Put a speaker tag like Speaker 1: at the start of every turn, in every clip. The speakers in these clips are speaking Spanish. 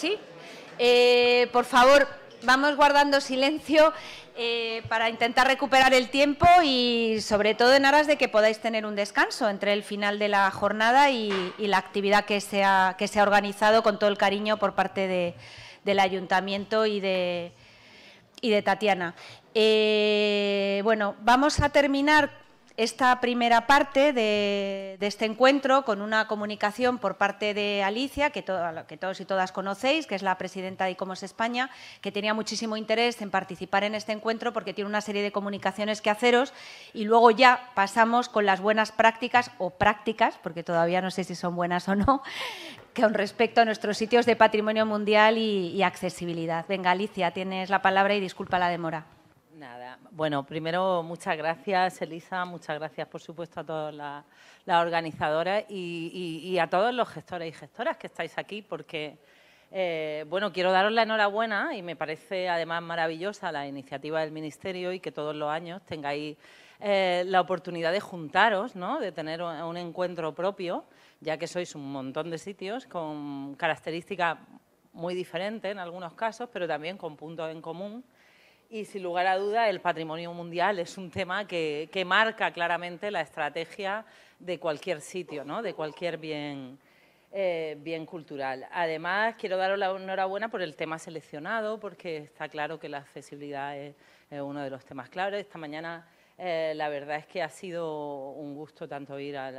Speaker 1: ¿Sí? Eh, por favor, vamos guardando silencio eh, para intentar recuperar el tiempo y sobre todo en aras de que podáis tener un descanso entre el final de la jornada y, la actividad que se, ha, que se ha organizado con todo el cariño por parte de, del ayuntamiento y de, y de Tatiana. Eh, bueno, vamos a terminar esta primera parte de, este encuentro con una comunicación por parte de Alicia, que, todos y todas conocéis, que es la presidenta de ICOMOS España, que tenía muchísimo interés en participar en este encuentro porque tiene una serie de comunicaciones que haceros y luego ya pasamos con las buenas prácticas o prácticas, porque todavía no sé si son buenas o no, con respecto a nuestros sitios de patrimonio mundial y, y accesibilidad. Venga, Alicia, tienes la palabra y disculpa la demora. Nada, bueno, primero muchas gracias Elisa, muchas gracias por supuesto a todas las organizadoras y, a todos los gestores y gestoras que estáis aquí porque, eh, bueno, quiero daros la enhorabuena y me parece además maravillosa la iniciativa del Ministerio y que todos los años tengáis eh, la oportunidad de juntaros, ¿no? de tener un encuentro propio, ya que sois un montón de sitios con características muy diferentes en algunos casos, pero también con puntos en común. Y sin lugar a duda, el patrimonio mundial es un tema que, marca claramente la estrategia de cualquier sitio, ¿no? de cualquier eh, bien, cultural. Además, quiero daros la enhorabuena por el tema seleccionado, porque está claro que la accesibilidad es, uno de los temas claves. Esta mañana eh, la verdad es que ha sido un gusto tanto ir a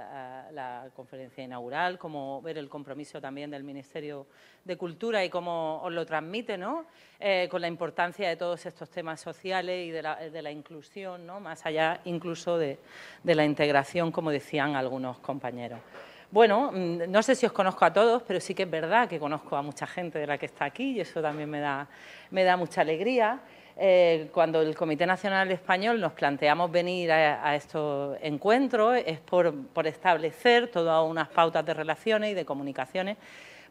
Speaker 1: la, conferencia inaugural como ver el compromiso también del Ministerio de Cultura y cómo os lo transmite, ¿no? Eh, con la importancia de todos estos temas sociales y de la, inclusión, ¿no? Más allá incluso de, la integración, como decían algunos compañeros. Bueno, mm, no sé si os conozco a todos, pero sí que es verdad que conozco a mucha gente de la que está aquí y eso también me da mucha alegría. Eh, cuando el Comité Nacional Español nos planteamos venir a, estos encuentros es por, establecer todas unas pautas de relaciones y de comunicaciones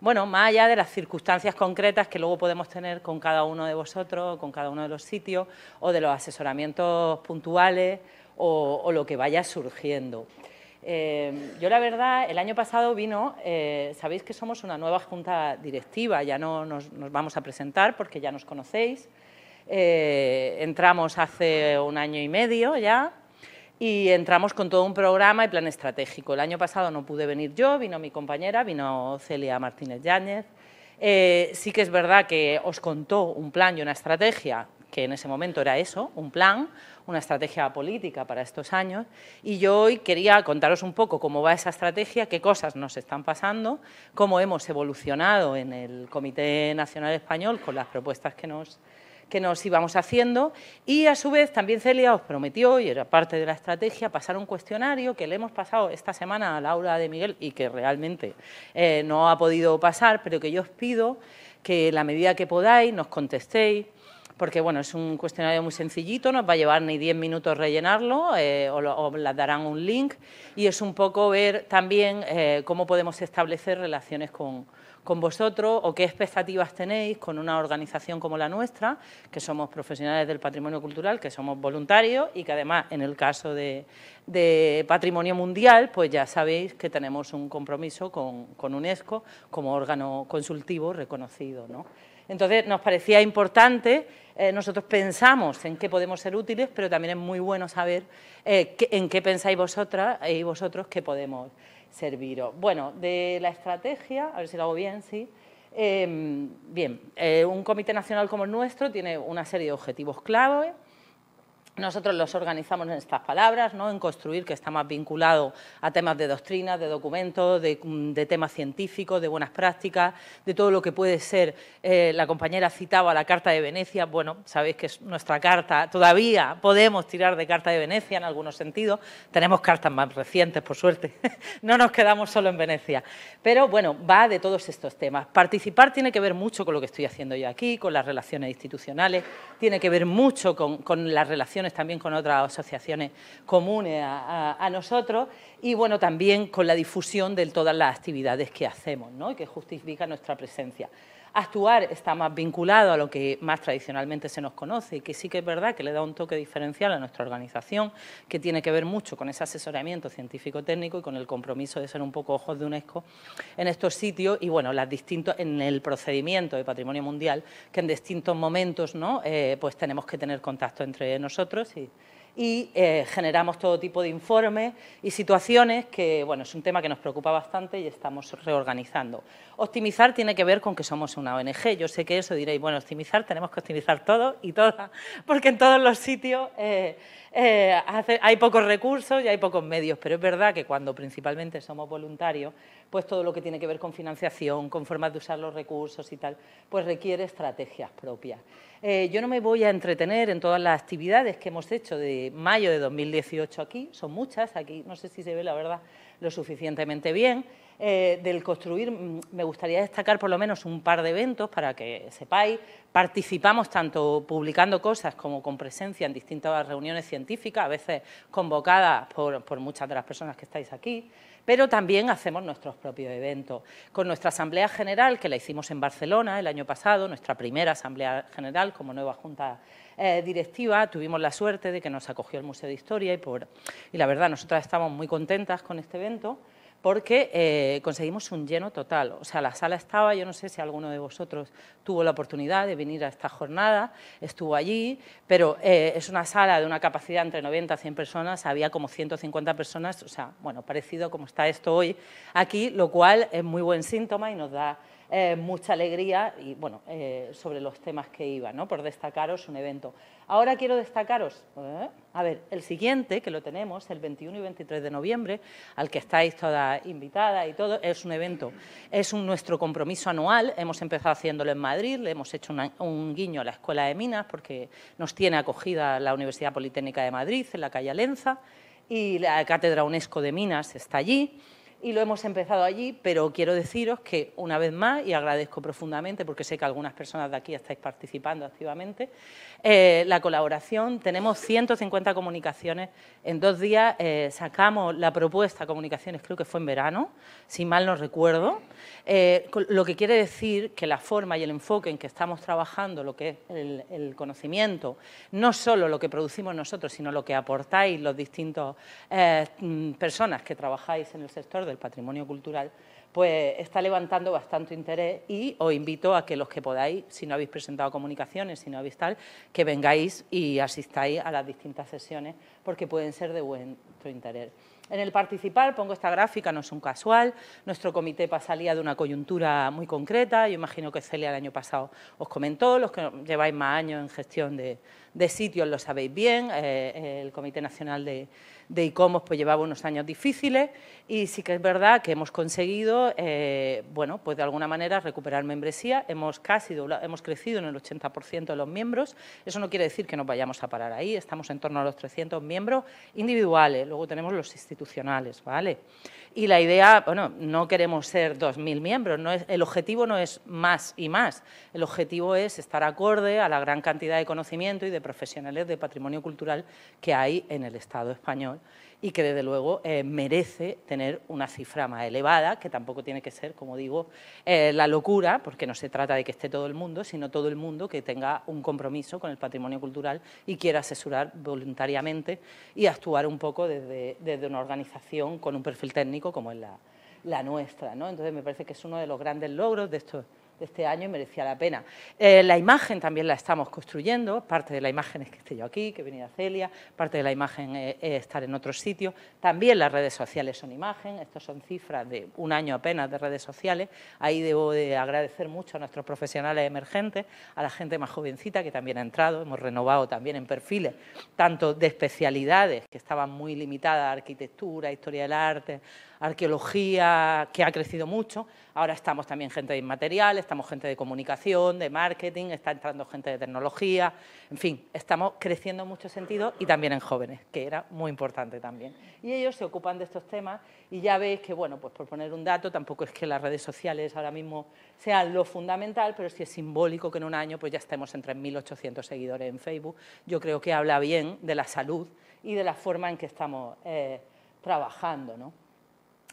Speaker 1: bueno, más allá de las circunstancias concretas que luego podemos tener con cada uno de vosotros, con cada uno de los sitios, o de los asesoramientos puntuales, o, lo que vaya surgiendo. Eh, yo la verdad, el año pasado vino, eh, sabéis que somos una nueva junta directiva, ya no nos vamos a presentar porque ya nos conocéis, eh, entramos hace un año y medio ya y entramos con todo un programa y plan estratégico. El año pasado no pude venir yo, vino mi compañera, vino Celia Martínez Yáñez. Eh, sí que es verdad que os contó un plan y una estrategia, que en ese momento era eso, un plan, una estrategia política para estos años, y yo hoy quería contaros un poco cómo va esa estrategia, qué cosas nos están pasando, cómo hemos evolucionado en el Comité Nacional Español con las propuestas que nos que nos íbamos haciendo y a su vez también Celia os prometió, y era parte de la estrategia, pasar un cuestionario que le hemos pasado esta semana a Laura de Miguel y que realmente eh, no ha podido pasar, pero que yo os pido que la medida que podáis nos contestéis, porque bueno, es un cuestionario muy sencillito, no va a llevar ni diez minutos rellenarlo, os eh, o, darán un link, y es un poco ver también eh, cómo podemos establecer relaciones con, con vosotros o qué expectativas tenéis con una organización como la nuestra, que somos profesionales del patrimonio cultural, que somos voluntarios y que además en el caso de, patrimonio mundial, pues ya sabéis que tenemos un compromiso con, con UNESCO como órgano consultivo reconocido. ¿no? Entonces nos parecía importante eh, nosotros pensamos en qué podemos ser útiles, pero también es muy bueno saber eh, en qué pensáis vosotras y vosotros que podemos serviros. Bueno, de la estrategia, a ver si lo hago bien, sí. Em, bien, eh, un comité nacional como el nuestro tiene una serie de objetivos clave nosotros los organizamos en estas palabras, ¿no? en construir, que está más vinculado a temas de doctrina, de documentos, de, mm, temas científicos, de buenas prácticas, de todo lo que puede ser, eh, la compañera citaba la Carta de Venecia, bueno, sabéis que es nuestra carta, todavía podemos tirar de Carta de Venecia en algunos sentidos, tenemos cartas más recientes, por suerte, no nos quedamos solo en Venecia, pero bueno, va de todos estos temas. Participar tiene que ver mucho con lo que estoy haciendo yo aquí, con las relaciones institucionales, tiene que ver mucho con las relaciones también con otras asociaciones comunes a, nosotros y bueno, también con la difusión de todas las actividades que hacemos y que justifica nuestra presencia actuar está más vinculado a lo que más tradicionalmente se nos conoce y que sí que es verdad que le da un toque diferencial a nuestra organización, que tiene que ver mucho con ese asesoramiento científico-técnico y con el compromiso de ser un poco ojos de UNESCO en estos sitios y bueno, las distintos, en el procedimiento de patrimonio mundial, que en distintos momentos ¿no? Eh, pues tenemos que tener contacto entre nosotros y, y eh, generamos todo tipo de informes y situaciones que, bueno, es un tema que nos preocupa bastante y estamos reorganizando. Optimizar tiene que ver con que somos una ONG. Yo sé que eso diréis, bueno, optimizar, tenemos que optimizar todo y toda, porque en todos los sitios eh, eh, hay pocos recursos y hay pocos medios, pero es verdad que cuando principalmente somos voluntarios, pues todo lo que tiene que ver con financiación, con formas de usar los recursos y tal, pues requiere estrategias propias. Eh, yo no me voy a entretener en todas las actividades que hemos hecho de mayo de 2018 aquí, son muchas, aquí no sé si se ve la verdad lo suficientemente bien. Eh, del construir, mm, me gustaría destacar por lo menos un par de eventos para que sepáis. Participamos tanto publicando cosas como con presencia en distintas reuniones científicas, a veces convocadas por muchas de las personas que estáis aquí pero también hacemos nuestros propios eventos. Con nuestra Asamblea General, que la hicimos en Barcelona el año pasado, nuestra primera Asamblea General como nueva Junta eh, Directiva, tuvimos la suerte de que nos acogió el Museo de Historia y, por, y la verdad, nosotras estamos muy contentas con este evento porque eh, conseguimos un lleno total. O sea, la sala estaba, yo no sé si alguno de vosotros tuvo la oportunidad de venir a esta jornada, estuvo allí, pero eh, es una sala de una capacidad entre 90 a 100 personas, había como 150 personas, o sea, bueno, parecido como está esto hoy aquí, lo cual es muy buen síntoma y nos da eh, mucha alegría y, bueno, eh, sobre los temas que iba, ¿no? Por destacaros un evento. Ahora quiero destacaros, eh, a ver, el siguiente, que lo tenemos el 21 y 23 de noviembre, al que estáis toda invitada y todo, es un evento, es un, nuestro compromiso anual, hemos empezado haciéndolo en Madrid, le hemos hecho un guiño a la Escuela de Minas, porque nos tiene acogida la Universidad Politécnica de Madrid, en la calle Alenza, y la Cátedra UNESCO de Minas está allí, y lo hemos empezado allí, pero quiero deciros que una vez más, y agradezco profundamente porque sé que algunas personas de aquí estáis participando activamente, eh, la colaboración, tenemos 150 comunicaciones, en dos días eh, sacamos la propuesta comunicaciones, creo que fue en verano, si mal no recuerdo, eh, lo que quiere decir que la forma y el enfoque en que estamos trabajando, lo que es el, conocimiento, no solo lo que producimos nosotros, sino lo que aportáis los distintos mm, personas que trabajáis en el sector de del patrimonio cultural, pues está levantando bastante interés y os invito a que los que podáis, si no habéis presentado comunicaciones, si no habéis tal, que vengáis y asistáis a las distintas sesiones porque pueden ser de vuestro interés. En el participar, pongo esta gráfica, no es un casual, nuestro comité pasaría de una coyuntura muy concreta, yo imagino que Celia el año pasado os comentó, los que lleváis más años en gestión de, de sitios, lo sabéis bien, eh, el Comité Nacional de, ICOMOS pues llevaba unos años difíciles y sí que es verdad que hemos conseguido, eh, bueno, pues de alguna manera recuperar membresía, hemos casi hemos crecido en el 80% de los miembros, eso no quiere decir que nos vayamos a parar ahí, estamos en torno a los 300 miembros individuales, luego tenemos los institucionales, ¿vale? y la idea, bueno, no queremos ser 2.000 miembros, no es, el objetivo no es más y más, el objetivo es estar acorde a la gran cantidad de conocimiento y de profesionales de patrimonio cultural que hay en el Estado español y que desde luego eh, merece tener una cifra más elevada, que tampoco tiene que ser, como digo, eh, la locura, porque no se trata de que esté todo el mundo, sino todo el mundo que tenga un compromiso con el patrimonio cultural y quiera asesorar voluntariamente y actuar un poco desde, una organización con un perfil técnico como es la, nuestra. ¿no? Entonces me parece que es uno de los grandes logros de estos este año merecía la pena. Eh, la imagen también la estamos construyendo, parte de la imagen es que esté yo aquí, que he venido venía Celia, parte de la imagen eh, es, estar en otro sitio... también las redes sociales son imagen, ...estos son cifras de un año apenas de redes sociales, ahí debo de agradecer mucho a nuestros profesionales emergentes, a la gente más jovencita que también ha entrado, hemos renovado también en perfiles, tanto de especialidades que estaban muy limitadas, arquitectura, historia del arte, arqueología, que ha crecido mucho, ahora estamos también gente de inmateriales, estamos gente de comunicación, de marketing, está entrando gente de tecnología, en fin, estamos creciendo en muchos sentidos y también en jóvenes, que era muy importante también. Y ellos se ocupan de estos temas y ya veis que, bueno, pues por poner un dato, tampoco es que las redes sociales ahora mismo sean lo fundamental, pero sí es simbólico que en un año pues ya estemos en 3.800 seguidores en Facebook. Yo creo que habla bien de la salud y de la forma en que estamos eh, trabajando, ¿no?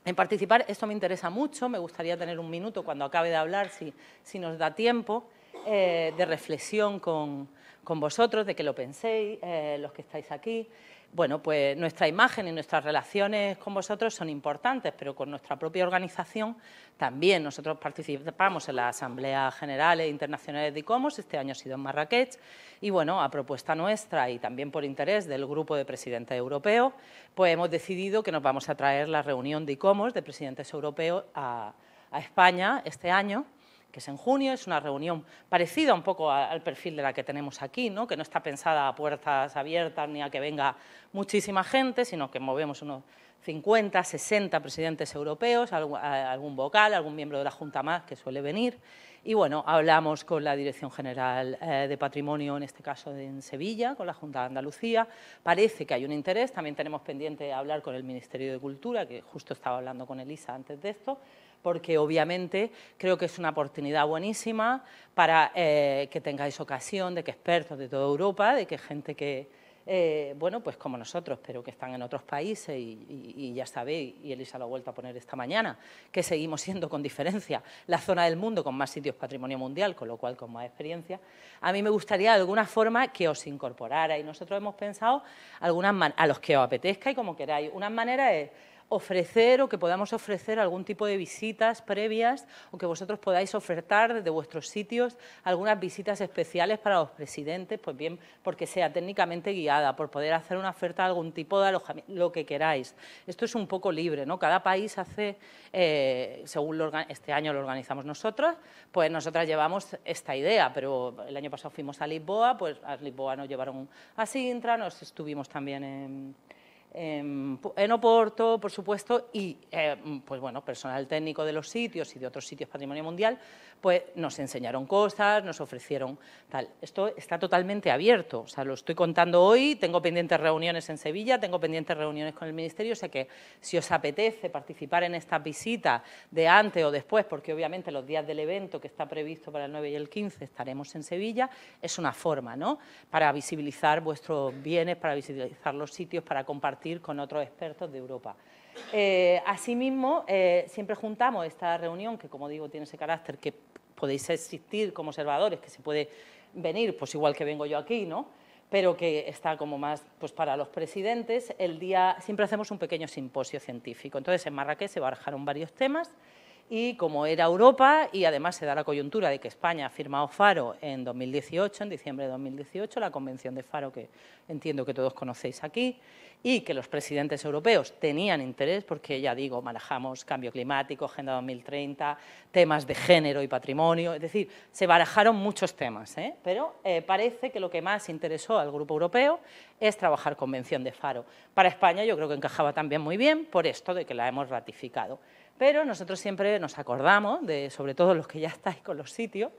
Speaker 1: en participar. Esto me interesa mucho, me gustaría tener un minuto cuando acabe de hablar, si, nos da tiempo, eh, de reflexión con, vosotros, de que lo penséis, eh, los que estáis aquí, bueno, pues nuestra imagen y nuestras relaciones con vosotros son importantes, pero con nuestra propia organización también. Nosotros participamos en Asamblea General e Internacional de ICOMOS, este año ha sido en Marrakech, y bueno, a propuesta nuestra y también por interés del grupo de presidentes europeos, pues hemos decidido que nos vamos a traer la reunión de ICOMOS de presidentes europeos a España este año que es en junio, es una reunión parecida un poco al perfil de la que tenemos aquí, ¿no? que no está pensada a puertas abiertas ni a que venga muchísima gente, sino que movemos unos 50, 60 presidentes europeos, algún vocal, algún miembro de la Junta más que suele venir. Y bueno, hablamos con la Dirección General eh, de Patrimonio, en este caso en Sevilla, con la Junta de Andalucía. Parece que hay un interés, también tenemos pendiente hablar con el Ministerio de Cultura, que justo estaba hablando con Elisa antes de esto porque obviamente creo que es una oportunidad buenísima para eh, que tengáis ocasión de que expertos de toda Europa, de que gente que, eh, bueno, pues como nosotros, pero que están en otros países y, ya sabéis, y Elisa lo ha vuelto a poner esta mañana, que seguimos siendo con diferencia la zona del mundo con más sitios patrimonio mundial, con lo cual con más experiencia, a mí me gustaría de alguna forma que os incorporara y nosotros hemos pensado algunas a los que os apetezca y como queráis. Una manera es ofrecer o que podamos ofrecer algún tipo de visitas previas o que vosotros podáis ofertar desde vuestros sitios algunas visitas especiales para los presidentes, pues bien, porque sea técnicamente guiada, por poder hacer una oferta de algún tipo de alojamiento, lo que queráis. Esto es un poco libre, ¿no? Cada país hace, eh, según este año lo organizamos nosotros, pues nosotras llevamos esta idea, pero el año pasado fuimos a Lisboa, pues a Lisboa nos llevaron a Sintra, nos estuvimos también en Em, en Oporto, por supuesto, y eh, pues bueno, personal técnico de los sitios y de otros sitios patrimonio mundial, pues nos enseñaron cosas, nos ofrecieron tal. Esto está totalmente abierto, o sea, lo estoy contando hoy, tengo pendientes reuniones en Sevilla, tengo pendientes reuniones con el Ministerio, sé que si os apetece participar en esta visita de antes o después, porque obviamente los días del evento que está previsto para el 9 y el 15 estaremos en Sevilla, es una forma, ¿no?, para visibilizar vuestros bienes, para visibilizar los sitios, para compartir con otros expertos de Europa. Eh, asimismo, eh, siempre juntamos esta reunión, que como digo tiene ese carácter que podéis existir como observadores, que se puede venir, pues igual que vengo yo aquí, ¿no? pero que está como más pues, para los presidentes, el día siempre hacemos un pequeño simposio científico. Entonces, en Marrakech se barajaron varios temas, y como era Europa y además se da la coyuntura de que España ha firmado Faro en 2018, en diciembre de 2018, la convención de Faro que entiendo que todos conocéis aquí y que los presidentes europeos tenían interés porque ya digo, manejamos cambio climático, Agenda 2030, temas de género y patrimonio, es decir, se barajaron muchos temas, ¿eh? pero eh, parece que lo que más interesó al Grupo Europeo es trabajar convención de Faro. Para España yo creo que encajaba también muy bien por esto de que la hemos ratificado pero nosotros siempre nos acordamos, de, sobre todo los que ya estáis con los sitios,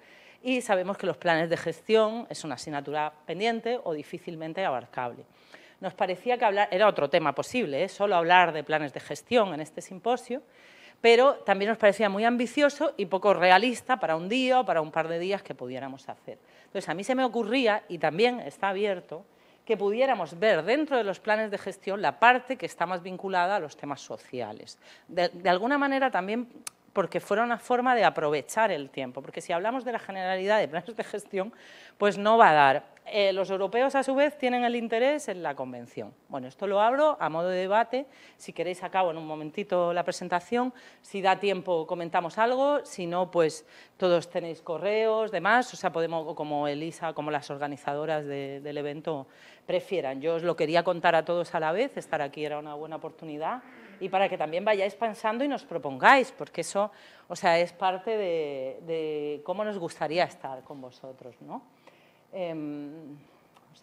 Speaker 1: y sabemos que los planes de gestión es una asignatura pendiente o difícilmente abarcable. Nos parecía que hablar, era otro tema posible, ¿eh? solo hablar de planes de gestión en este simposio, pero también nos parecía muy ambicioso y poco realista para un día o para un par de días que pudiéramos hacer. Entonces, a mí se me ocurría, y también está abierto, que pudiéramos ver dentro de los planes de gestión la parte que está más vinculada a los temas sociales. De, alguna manera también porque fuera una forma de aprovechar el tiempo, porque si hablamos de la generalidad de planes de gestión, pues no va a dar. Eh, los europeos, a su vez, tienen el interés en la convención. Bueno, esto lo abro a modo de debate, si queréis acabo en un momentito la presentación, si da tiempo comentamos algo, si no, pues todos tenéis correos, demás, o sea, podemos, como Elisa, como las organizadoras del evento prefieran. Yo os lo quería contar a todos a la vez, estar aquí era una buena oportunidad y para que también vayáis pensando y nos propongáis, porque eso o sea, es parte de, cómo nos gustaría estar con vosotros. ¿no? Em,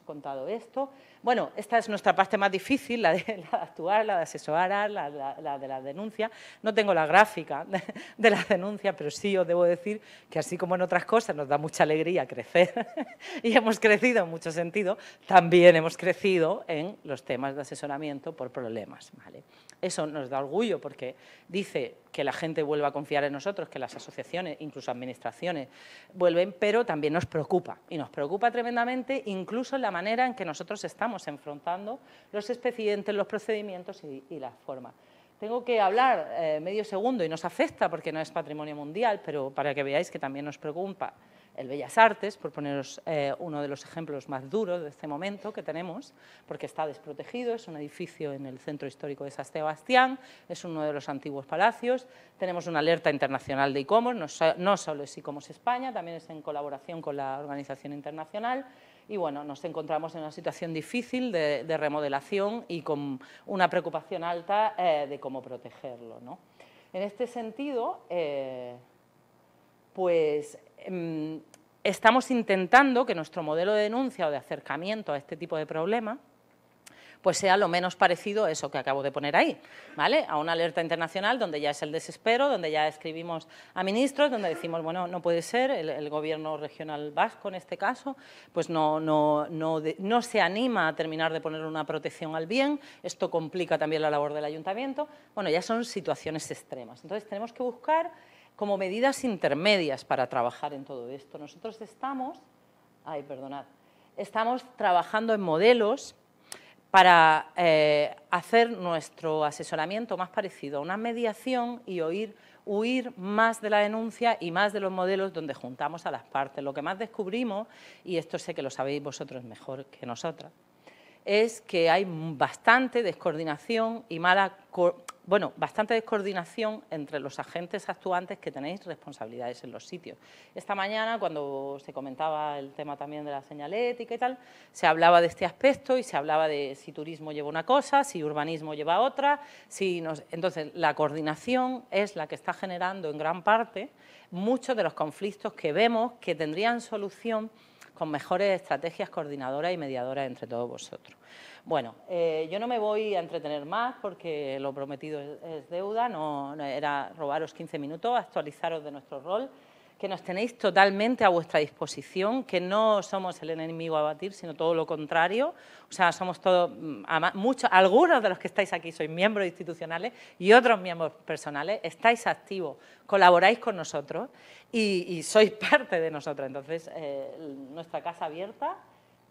Speaker 1: contado esto. Bueno, esta es nuestra parte más difícil, la de, actuar, la de asesorar, la, de la denuncia. No tengo la gráfica de, la denuncia, pero sí os debo decir que así como en otras cosas nos da mucha alegría crecer y hemos crecido en mucho sentido. también hemos crecido en los temas de asesoramiento por problemas. ¿vale? Eso nos da orgullo porque dice que la gente vuelva a confiar en nosotros, que las asociaciones, incluso administraciones, vuelven, pero también nos preocupa y nos preocupa tremendamente incluso la manera en que nosotros estamos enfrentando los expedientes, los procedimientos y, la forma. Tengo que hablar eh, medio segundo y nos afecta porque no es patrimonio mundial, pero para que veáis que también nos preocupa el Bellas Artes, por poneros eh, uno de los ejemplos más duros de este momento que tenemos, porque está desprotegido, es un edificio en el centro histórico de San Sebastián, es uno de los antiguos palacios, tenemos una alerta internacional de ICOMOS, no, no solo es ICOMOS España, también es en colaboración con la organización internacional, y bueno, nos encontramos en una situación difícil de, remodelación y con una preocupación alta eh, de cómo protegerlo. En este sentido, eh, pues em, estamos intentando que nuestro modelo de denuncia o de acercamiento a este tipo de problemas pues sea lo menos parecido a eso que acabo de poner ahí, ¿vale? A una alerta internacional donde ya es el desespero, donde ya escribimos a ministros, donde decimos, bueno, no puede ser, el, gobierno regional vasco en este caso, pues no, no, no se anima a terminar de poner una protección al bien, esto complica también la labor del ayuntamiento, bueno, ya son situaciones extremas. Entonces tenemos que buscar como medidas intermedias para trabajar en todo esto. Nosotros estamos, ay, perdonad, estamos trabajando en modelos para eh, hacer nuestro asesoramiento más parecido a una mediación y oír, huir más de la denuncia y más de los modelos donde juntamos a las partes. Lo que más descubrimos, y esto sé que lo sabéis vosotros mejor que nosotras, es que hay bastante descoordinación y mala, bueno, bastante descoordinación entre los agentes actuantes que tenéis responsabilidades en los sitios. Esta mañana, cuando se comentaba el tema también de la señalética y tal, se hablaba de este aspecto y se hablaba de si turismo lleva una cosa, si urbanismo lleva otra, si entonces la coordinación es la que está generando en gran parte muchos de los conflictos que vemos que tendrían solución con mejores estrategias coordinadoras y mediadoras entre todos vosotros. Bueno, eh, yo no me voy a entretener más porque lo prometido es, deuda, no, no, era robaros 15 minutos, actualizaros de nuestro rol que nos tenéis totalmente a vuestra disposición, que no somos el enemigo a batir, sino todo lo contrario. O sea, somos todos, mm, muchos, algunos de los que estáis aquí sois miembros institucionales y otros miembros personales, estáis activos, colaboráis con nosotros y, sois parte de nosotros. Entonces, eh, nuestra casa abierta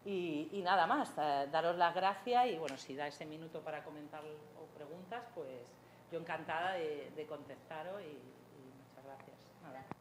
Speaker 1: y, nada más, eh, daros las gracias y bueno, si da ese minuto para comentar o preguntas, pues yo encantada de, contestaros y, muchas gracias.